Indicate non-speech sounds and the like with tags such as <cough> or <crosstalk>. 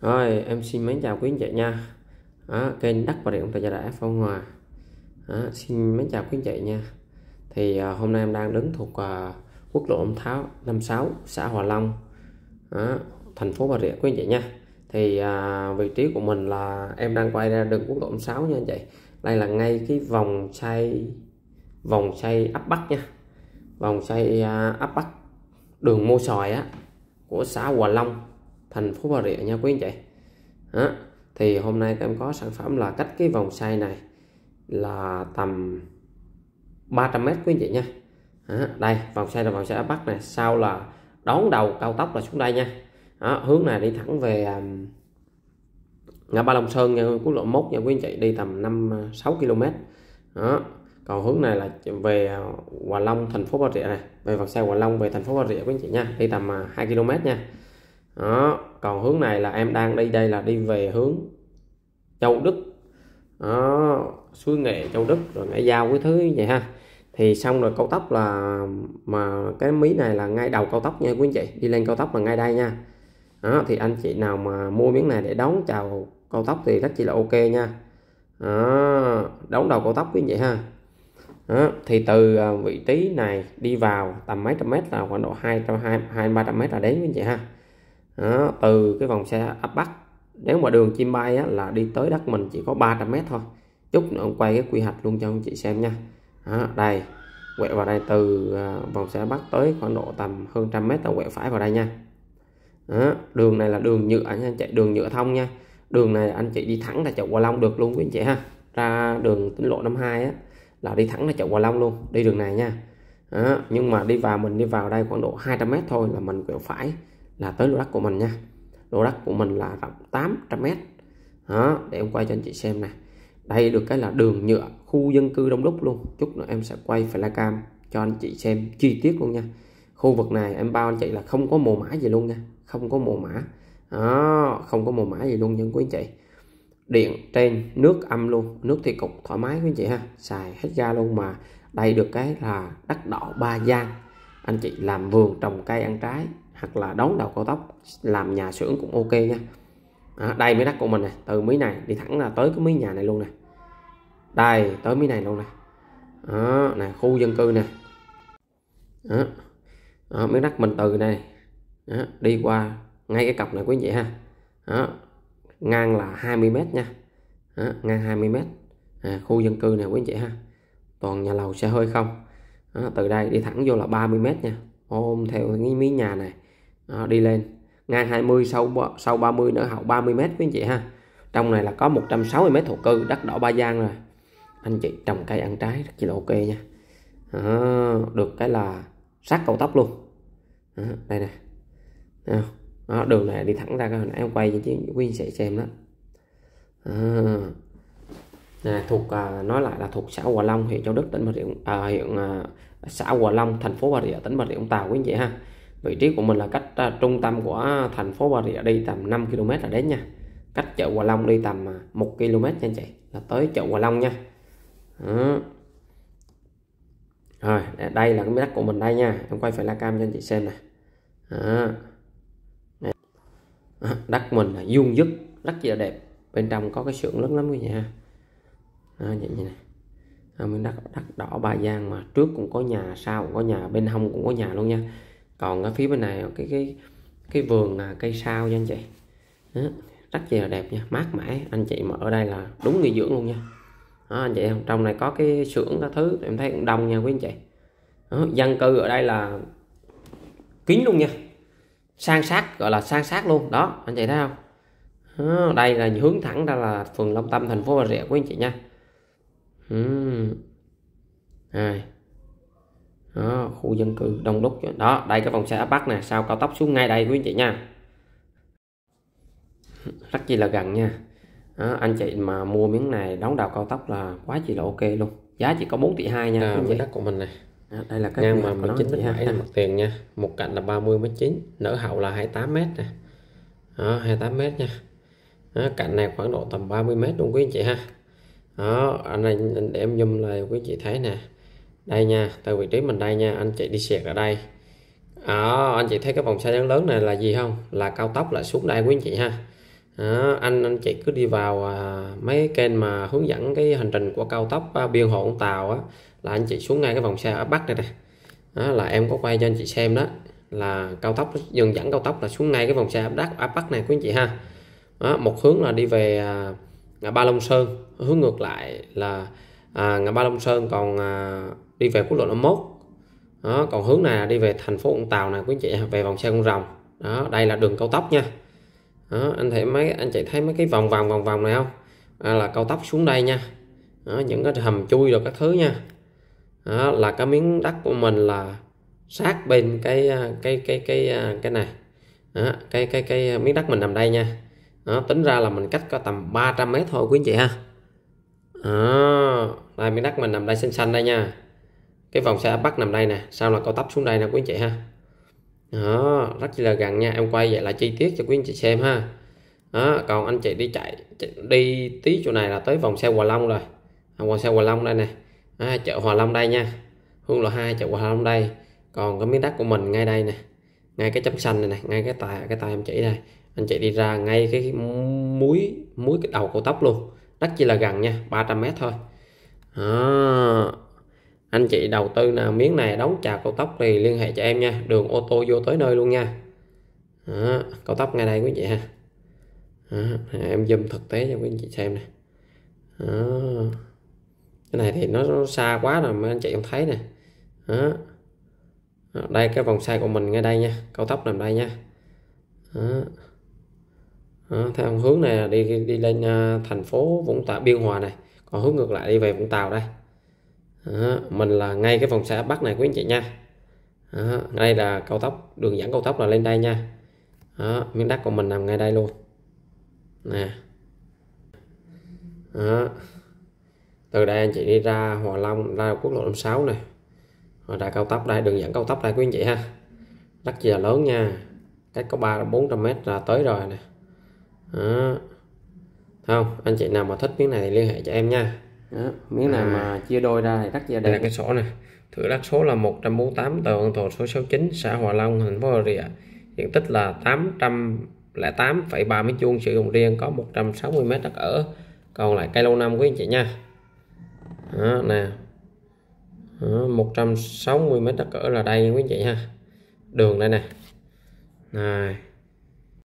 rồi em xin mến chào quý anh chị nha đó, kênh đất và điện tại gia đại phong hòa đó, xin mến chào quý anh chị nha thì à, hôm nay em đang đứng thuộc à, quốc lộ ông tháo 56 xã hòa long đó, thành phố bà rịa quý anh chị nha thì à, vị trí của mình là em đang quay ra đường quốc lộ 6 nha anh chị đây là ngay cái vòng xoay vòng xoay ấp bắc nha vòng xoay à, ấp bắc đường mua sòi á của xã hòa long thành phố Bà Rịa nha quý anh chị đó. thì hôm nay em có sản phẩm là cách cái vòng xoay này là tầm 300m quý anh chị nha đó. đây vòng xoay là vòng xoay Bắc này sau là đón đầu cao tốc là xuống đây nha đó. hướng này đi thẳng về um, ngã ba Long Sơn nha quốc lộ 1 nha quý anh chị đi tầm 5 6 km đó còn hướng này là về Hòa Long thành phố Bà Rịa này về vòng xe Hòa Long về thành phố Bà Rịa quý anh chị nha đi tầm 2 à, km nha đó còn hướng này là em đang đi đây là đi về hướng châu đức đó suối nghệ châu đức rồi ngã giao cái thứ vậy ha thì xong rồi cao tốc là mà cái mí này là ngay đầu cao tốc nha quý anh chị đi lên cao tốc là ngay đây nha đó, thì anh chị nào mà mua miếng này để đón chào cao tốc thì rất chỉ là ok nha đó, đón đầu cao tốc quý anh chị ha đó, thì từ à, vị trí này đi vào tầm mấy trăm mét là khoảng độ hai trăm hai ba trăm mét là đến quý anh chị ha đó, từ cái vòng xe áp bắc nếu mà đường chim bay á, là đi tới đất mình chỉ có 300 mét thôi chút nữa ông quay cái quy hoạch luôn cho anh chị xem nha đó, đây quẹo vào đây từ à, vòng xe bắc tới khoảng độ tầm hơn trăm mét là quẹo phải vào đây nha đó, đường này là đường nhựa anh chạy đường nhựa thông nha đường này anh chị đi thẳng là chợ Hòa Long được luôn quý anh chị ha ra đường tỉnh lộ 52 á là đi thẳng là chợ Hòa Long luôn đi đường này nha đó, nhưng mà đi vào mình đi vào đây khoảng độ 200 mét thôi là mình quẹo phải là tới lô đất của mình nha lô đất của mình là rộng 800 mét đó để em quay cho anh chị xem nè đây được cái là đường nhựa khu dân cư đông đúc luôn chút nữa em sẽ quay flycam cho anh chị xem chi tiết luôn nha khu vực này em bao anh chị là không có mồ mã gì luôn nha không có mồ mã đó không có mồ mã gì luôn nha quý anh chị điện trên nước âm luôn nước thì cục thoải mái quý anh chị ha xài hết ra luôn mà đây được cái là đất đỏ ba gian anh chị làm vườn trồng cây ăn trái hoặc là đón đầu cao tốc làm nhà xưởng cũng ok nha à, đây mấy đất của mình này từ mấy này đi thẳng là tới cái mấy nhà này luôn nè đây tới mấy này luôn nè đó nè khu dân cư nè đó, đó miếng đất mình từ này đó, đi qua ngay cái cọc này quý vị ha đó, ngang là 20 mét nha đó, ngang 20 mét à, khu dân cư này quý vị ha toàn nhà lầu xe hơi không đó, từ đây đi thẳng vô là 30 mét nha ôm theo cái mấy nhà này đi lên ngang 20 sâu sau 30 nữa hậu 30 mét quý anh chị ha trong này là có 160 mét thổ cư đất đỏ ba giang rồi anh chị trồng cây ăn trái rất là ok nha à, được cái là sát cầu tốc luôn à, đây nè à, đường này đi thẳng ra cái hồi em quay chứ quý anh sẽ xem đó à, nè, thuộc à, nói lại là thuộc xã Hòa Long huyện Châu Đức tỉnh Bà Rịa à, huyện à, xã Hòa Long thành phố Bà Rịa tỉnh Bà Rịa Vũng Tàu quý anh chị ha vị trí của mình là cách uh, trung tâm của thành phố Bà Rịa đi tầm 5 km là đến nha cách chợ Hòa Long đi tầm 1 à, km nha anh chị là tới chợ Hòa Long nha đó. rồi đây là cái đất của mình đây nha em quay phải la cam cho anh chị xem nè đất mình là dung dứt rất là đẹp bên trong có cái xưởng lớn lắm cái nhà đó, vậy như này à, miếng đất đất đỏ Bà Giang mà trước cũng có nhà sau cũng có nhà bên hông cũng có nhà luôn nha còn ở phía bên này cái cái cái vườn cây sao nha anh chị đó, rất là đẹp nha mát mẻ anh chị mà ở đây là đúng nghỉ dưỡng luôn nha đó, anh chị không trong này có cái xưởng các thứ em thấy cũng đông nha quý anh chị đó, dân cư ở đây là kín luôn nha sang sát gọi là sang sát luôn đó anh chị thấy không đó, đây là hướng thẳng ra là phường Long Tâm thành phố Bà Rịa quý anh chị nha ừ này đó, khu dân cư đông đúc đó đây cái vòng xe áp bắc nè sau cao tốc xuống ngay đây quý anh chị nha <laughs> rất chi là gần nha đó, anh chị mà mua miếng này đóng đào cao tốc là quá chỉ là ok luôn giá chỉ có 4 tỷ hai nha à, đất của mình này à, đây là cái ngang mà 19 mét 7 là mặt tiền nha một cạnh là 30 mét chín nở hậu là 28 mét nè đó, 28 mét nha đó, cạnh này khoảng độ tầm 30 mét luôn quý anh chị ha đó anh này để em zoom lại quý anh chị thấy nè đây nha từ vị trí mình đây nha anh chị đi xẹt ở đây à, anh chị thấy cái vòng xe lớn lớn này là gì không là cao tốc là xuống đây quý anh chị ha à, anh anh chị cứ đi vào à, mấy kênh mà hướng dẫn cái hành trình của cao tốc à, biên hồ vũng tàu á là anh chị xuống ngay cái vòng xe ở bắc này nè à, là em có quay cho anh chị xem đó là cao tốc dừng dẫn cao tốc là xuống ngay cái vòng xe áp đắc áp à, bắc này quý anh chị ha à, một hướng là đi về à, ngã ba long sơn hướng ngược lại là à, ngã ba long sơn còn à, đi về quốc lộ 51 đó, còn hướng này là đi về thành phố Vũng Tàu này quý anh chị về vòng xe con rồng đó đây là đường cao tốc nha đó, anh thấy mấy anh chị thấy mấy cái vòng vòng vòng vòng này không à, là cao tốc xuống đây nha đó, những cái hầm chui rồi các thứ nha đó, là cái miếng đất của mình là sát bên cái à, cái cái cái à, cái này đó, cái cái cái miếng đất mình nằm đây nha đó, tính ra là mình cách có tầm 300 mét thôi quý anh chị ha đó, đây miếng đất mình nằm đây xanh xanh đây nha cái vòng xe bắt nằm đây nè sau là cao tấp xuống đây nè quý anh chị ha đó rất là gần nha em quay vậy là chi tiết cho quý anh chị xem ha đó, còn anh chị đi chạy đi tí chỗ này là tới vòng xe Hòa Long rồi à, vòng xe Hòa Long đây nè à, chợ Hòa Long đây nha hương lộ 2 chợ Hòa Long đây còn cái miếng đất của mình ngay đây nè ngay cái chấm xanh này nè ngay cái tài cái tài em chỉ đây anh chị đi ra ngay cái muối muối cái đầu cổ tóc luôn rất chỉ là gần nha 300m thôi à, anh chị đầu tư nào miếng này đóng chào cao tốc thì liên hệ cho em nha đường ô tô vô tới nơi luôn nha đó, cao tốc ngay đây quý vị ha đó, em zoom thực tế cho quý anh chị xem nè cái này thì nó, nó xa quá rồi mà anh chị không thấy nè đây cái vòng xoay của mình ngay đây nha cao tốc nằm đây nha đó. Đó, theo hướng này đi đi lên à, thành phố Vũng Tàu Biên Hòa này còn hướng ngược lại đi về Vũng Tàu đây Ờ, mình là ngay cái phòng xã bắc này quý anh chị nha đó, ờ, đây là cao tốc đường dẫn cao tốc là lên đây nha đó, ờ, miếng đất của mình nằm ngay đây luôn nè đó. từ đây anh chị đi ra Hòa Long ra quốc lộ 56 này rồi ra cao tốc đây đường dẫn cao tốc đây quý anh chị ha đất gì là lớn nha cách có ba bốn trăm mét là tới rồi nè đó. không anh chị nào mà thích miếng này thì liên hệ cho em nha đó. miếng này à. mà chia đôi ra thì tắt ra đẹp đây là cái sổ này thửa đất số là 148 tờ Vân Thổ số 69 xã Hòa Long thành phố Bà Rịa diện tích là 808,3 mét vuông sử dụng riêng có 160 mét đất ở còn lại cây lâu năm quý anh chị nha đó, nè đó, 160 mét đất ở là đây quý anh chị ha đường đây nè này.